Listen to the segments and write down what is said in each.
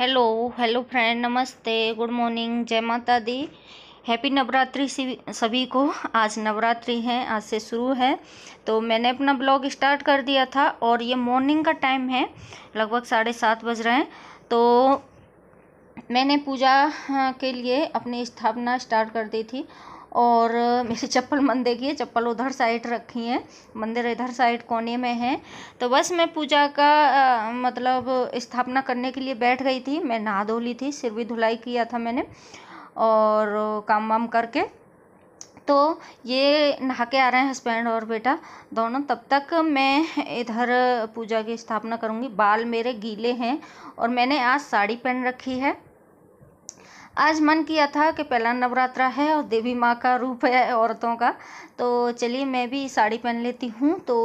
hello hello friend नमस्ते good morning जय माता दी हैप्पी नवरात्रि सभी को आज नवरात्रि है आज से शुरू है तो मैंने अपना ब्लॉग स्टार्ट कर दिया था और ये मॉर्निंग का टाइम है लगभग साढ़े सात बज रहे हैं तो मैंने पूजा हाँ, के लिए अपनी स्थापना स्टार्ट कर दी थी और मेरी चप्पल मन देखिए चप्पल उधर साइड रखी है मंदिर इधर साइड कोने में है तो बस मैं पूजा का आ, मतलब स्थापना करने के लिए बैठ गई थी मैं नहा धो ली थी सिर भी धुलाई किया था मैंने और काम वाम करके तो ये नहा के आ रहे हैं हस्बैंड और बेटा दोनों तब तक मैं इधर पूजा की स्थापना करूँगी बाल मेरे गीले हैं और मैंने आज साड़ी पहन रखी है आज मन किया था कि पहला नवरात्रा है और देवी माँ का रूप है औरतों का तो चलिए मैं भी साड़ी पहन लेती हूँ तो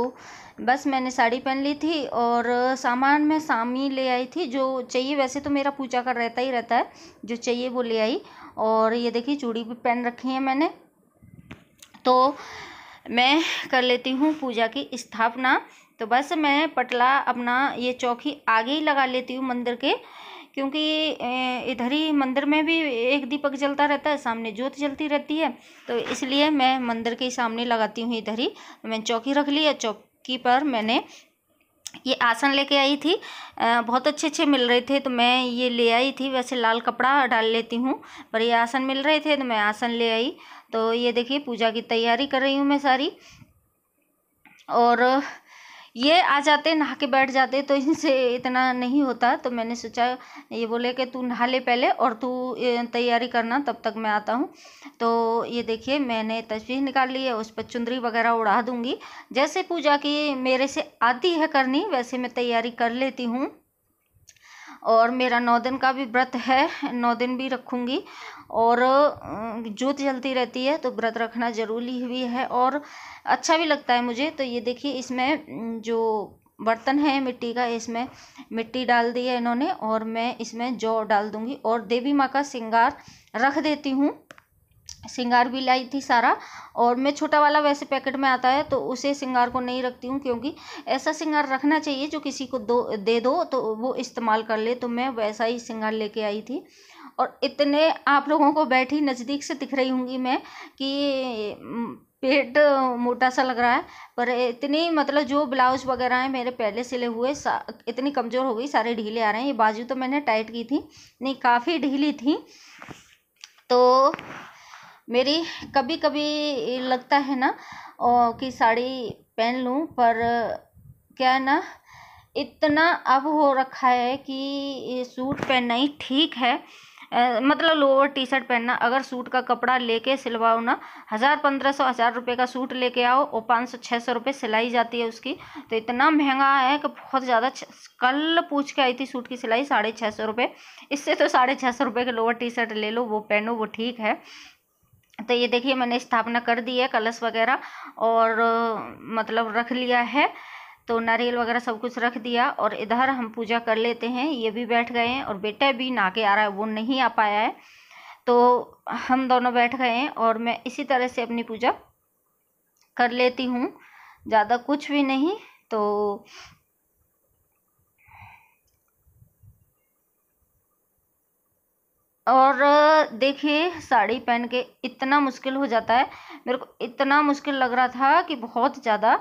बस मैंने साड़ी पहन ली थी और सामान मैं सामी ले आई थी जो चाहिए वैसे तो मेरा पूजा का रहता ही रहता है जो चाहिए वो ले आई और ये देखिए चूड़ी भी पहन रखी है मैंने तो मैं कर लेती हूँ पूजा की स्थापना तो बस मैं पटला अपना ये चौकी आगे ही लगा लेती हूँ मंदिर के क्योंकि इधर ही मंदिर में भी एक दीपक जलता रहता है सामने जोत जलती रहती है तो इसलिए मैं मंदिर के सामने लगाती हूँ इधर ही मैंने चौकी रख ली है चौकी पर मैंने ये आसन लेके आई थी बहुत अच्छे अच्छे मिल रहे थे तो मैं ये ले आई थी वैसे लाल कपड़ा डाल लेती हूँ पर ये आसन मिल रहे थे तो मैं आसन ले आई तो ये देखिए पूजा की तैयारी कर रही हूँ मैं सारी और ये आ जाते नहा के बैठ जाते तो इनसे इतना नहीं होता तो मैंने सोचा ये बोले कि तू नहा ले पहले और तू तैयारी करना तब तक मैं आता हूँ तो ये देखिए मैंने तस्वीर निकाल ली है उस पर चुंदरी वगैरह उड़ा दूँगी जैसे पूजा की मेरे से आती है करनी वैसे मैं तैयारी कर लेती हूँ और मेरा नौ दिन का भी व्रत है नौ दिन भी रखूँगी और जोत जलती रहती है तो व्रत रखना ज़रूरी भी है और अच्छा भी लगता है मुझे तो ये देखिए इसमें जो बर्तन है मिट्टी का इसमें मिट्टी डाल दी है इन्होंने और मैं इसमें जौ डाल दूँगी और देवी माँ का श्रृंगार रख देती हूँ सिंगार भी लाई थी सारा और मैं छोटा वाला वैसे पैकेट में आता है तो उसे सिंगार को नहीं रखती हूँ क्योंकि ऐसा सिंगार रखना चाहिए जो किसी को दो दे दो तो वो इस्तेमाल कर ले तो मैं वैसा ही सिंगार लेके आई थी और इतने आप लोगों को बैठी नज़दीक से दिख रही होंगी मैं कि पेट मोटा सा लग रहा है पर इतनी मतलब जो ब्लाउज वगैरह हैं मेरे पहले सिले हुए इतनी कमज़ोर हो गई सारे ढीले आ रहे हैं ये बाजू तो मैंने टाइट की थी नहीं काफ़ी ढीली थी तो मेरी कभी कभी लगता है ना कि साड़ी पहन लूँ पर क्या है ना इतना अब हो रखा है कि सूट पहनना ही ठीक है मतलब लोअर टी शर्ट पहनना अगर सूट का कपड़ा लेके सिलवाओ ना हज़ार पंद्रह सौ हज़ार रुपये का सूट लेके आओ और पाँच सौ छः सौ रुपये सिलाई जाती है उसकी तो इतना महंगा है कि बहुत ज़्यादा कल पूछ के आई थी सूट की सिलाई साढ़े छः सौ रुपये इससे तो साढ़े छः सौ रुपये के लोअर टी शर्ट ले लो वो पहनो वो ठीक है तो ये देखिए मैंने स्थापना कर दी है कलश वगैरह और मतलब रख लिया है तो नारियल वगैरह सब कुछ रख दिया और इधर हम पूजा कर लेते हैं ये भी बैठ गए हैं और बेटा भी ना के आ रहा है वो नहीं आ पाया है तो हम दोनों बैठ गए हैं और मैं इसी तरह से अपनी पूजा कर लेती हूँ ज़्यादा कुछ भी नहीं तो और देखिए साड़ी पहन के इतना मुश्किल हो जाता है मेरे को इतना मुश्किल लग रहा था कि बहुत ज़्यादा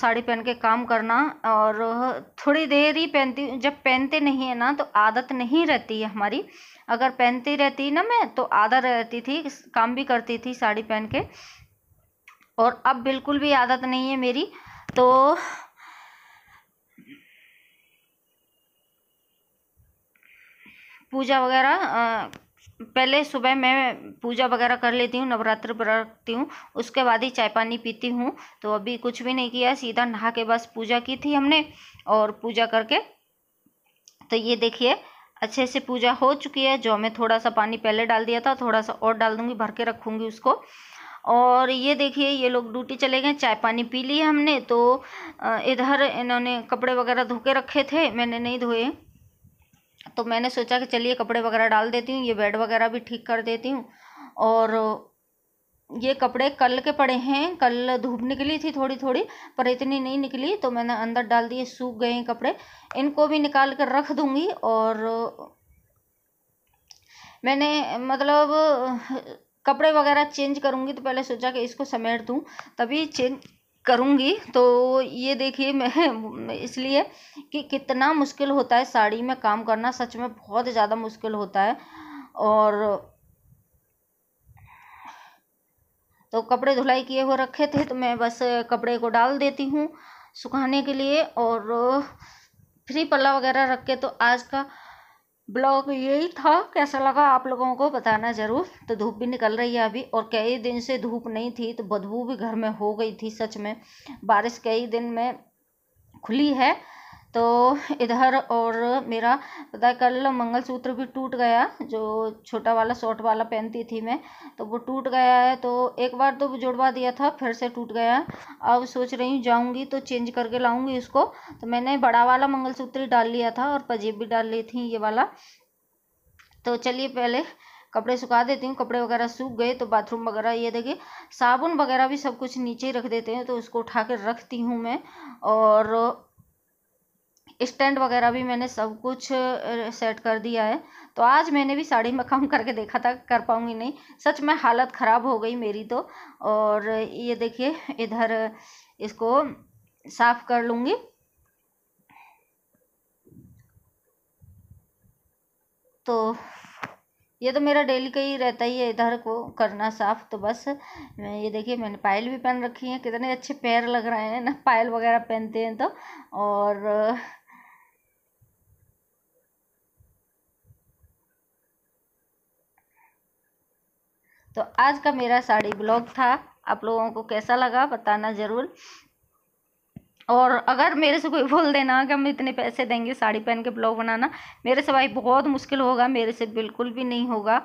साड़ी पहन के काम करना और थोड़ी देर ही पहनती जब पहनते नहीं है ना तो आदत नहीं रहती है हमारी अगर पहनती रहती ना मैं तो आदत रहती थी काम भी करती थी साड़ी पहन के और अब बिल्कुल भी आदत नहीं है मेरी तो पूजा वगैरह पहले सुबह मैं पूजा वगैरह कर लेती हूँ नवरात्र पर रखती हूँ उसके बाद ही चाय पानी पीती हूँ तो अभी कुछ भी नहीं किया सीधा नहा के बस पूजा की थी हमने और पूजा करके तो ये देखिए अच्छे से पूजा हो चुकी है जो मैं थोड़ा सा पानी पहले डाल दिया था थोड़ा सा और डाल दूँगी भर के रखूँगी उसको और ये देखिए ये लोग ड्यूटी चले गए चाय पानी पी लिए हमने तो इधर इन्होंने कपड़े वगैरह धो के रखे थे मैंने नहीं धोए तो मैंने सोचा कि चलिए कपड़े वगैरह डाल देती हूँ ये बेड वगैरह भी ठीक कर देती हूँ और ये कपड़े कल के पड़े हैं कल धूप निकली थी थोड़ी थोड़ी पर इतनी नहीं निकली तो मैंने अंदर डाल दिए सूख गए हैं कपड़े इनको भी निकाल कर रख दूँगी और मैंने मतलब कपड़े वगैरह चेंज करूँगी तो पहले सोचा कि इसको समेट दूँ तभी चेंज करूँगी तो ये देखिए मैं इसलिए कि कितना मुश्किल होता है साड़ी में काम करना सच में बहुत ज़्यादा मुश्किल होता है और तो कपड़े धुलाई किए हुए रखे थे तो मैं बस कपड़े को डाल देती हूँ सुखाने के लिए और फ्री पल्ला वगैरह रख के तो आज का ब्लॉग यही था कैसा लगा आप लोगों को बताना ज़रूर तो धूप भी निकल रही है अभी और कई दिन से धूप नहीं थी तो बदबू भी घर में हो गई थी सच में बारिश कई दिन में खुली है तो इधर और मेरा पता है कल मंगलसूत्र भी टूट गया जो छोटा वाला शॉर्ट वाला पहनती थी मैं तो वो टूट गया है तो एक बार तो जुड़वा दिया था फिर से टूट गया अब सोच रही हूँ जाऊँगी तो चेंज करके लाऊँगी उसको तो मैंने बड़ा वाला मंगलसूत्र डाल लिया था और पजेब भी डाल ली थी ये वाला तो चलिए पहले कपड़े सुखा देती हूँ कपड़े वगैरह सूख गए तो बाथरूम वगैरह ये देखिए साबुन वगैरह भी सब कुछ नीचे ही रख देते हैं तो उसको उठा कर रखती हूँ मैं और स्टैंड वगैरह भी मैंने सब कुछ सेट कर दिया है तो आज मैंने भी साड़ी में काम करके देखा था कर पाऊँगी नहीं सच में हालत ख़राब हो गई मेरी तो और ये देखिए इधर इसको साफ़ कर लूँगी तो ये तो मेरा डेली का ही रहता ही है इधर को करना साफ तो बस मैं ये देखिए मैंने पायल भी पहन रखी है कितने अच्छे पैर लग रहे हैं ना पायल वगैरह पहनते हैं तो और तो आज का मेरा साड़ी ब्लॉग था आप लोगों को कैसा लगा बताना ज़रूर और अगर मेरे से कोई बोल देना कि हम इतने पैसे देंगे साड़ी पहन के ब्लॉग बनाना मेरे से भाई बहुत मुश्किल होगा मेरे से बिल्कुल भी नहीं होगा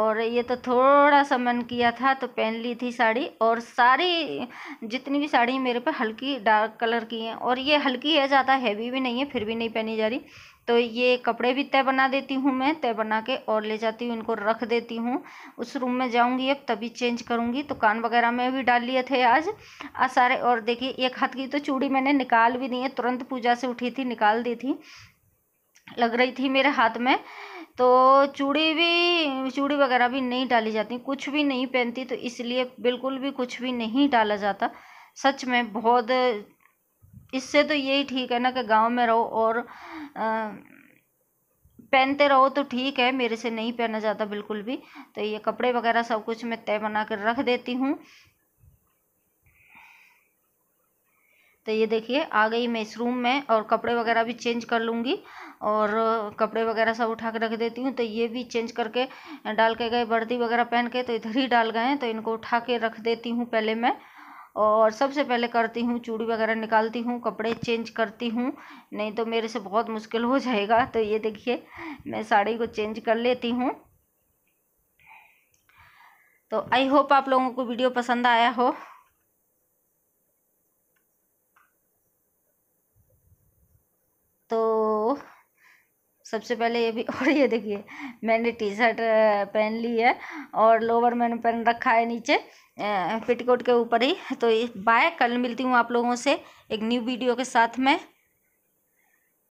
और ये तो थोड़ा सा मन किया था तो पहन ली थी साड़ी और सारी जितनी भी साड़ी मेरे पे हल्की डार्क कलर की हैं और ये हल्की है ज़्यादा हैवी भी नहीं है फिर भी नहीं पहनी जा रही तो ये कपड़े भी तय बना देती हूँ मैं तय बना के और ले जाती हूँ इनको रख देती हूँ उस रूम में जाऊँगी अब तभी चेंज करूँगी तो कान वगैरह में भी डाल लिए थे आज आ सारे और देखिए एक हाथ की तो चूड़ी मैंने निकाल भी दी है तुरंत पूजा से उठी थी निकाल दी थी लग रही थी मेरे हाथ में तो चूड़ी भी चूड़ी वगैरह भी नहीं डाली जाती कुछ भी नहीं पहनती तो इसलिए बिल्कुल भी कुछ भी नहीं डाला जाता सच में बहुत इससे तो यही ठीक है ना कि गांव में रहो और पहनते रहो तो ठीक है मेरे से नहीं पहना जाता बिल्कुल भी तो ये कपड़े वगैरह सब कुछ मैं तय बना कर रख देती हूँ तो ये देखिए आ गई मैं इस रूम में और कपड़े वगैरह भी चेंज कर लूँगी और कपड़े वगैरह सब उठा कर रख देती हूँ तो ये भी चेंज करके डाल के गए वर्दी वगैरह पहन के तो इधर ही डाल गए तो इनको उठा के रख देती हूँ पहले मैं और सबसे पहले करती हूँ चूड़ी वगैरह निकालती हूँ कपड़े चेंज करती हूँ नहीं तो मेरे से बहुत मुश्किल हो जाएगा तो ये देखिए मैं साड़ी को चेंज कर लेती हूँ तो आई होप आप लोगों को वीडियो पसंद आया हो सबसे पहले ये भी और ये देखिए मैंने टी शर्ट पहन ली है और लोअर मैंने पहन रखा है नीचे पेटीकोट के ऊपर ही तो बाय कल मिलती हूँ आप लोगों से एक न्यू वीडियो के साथ में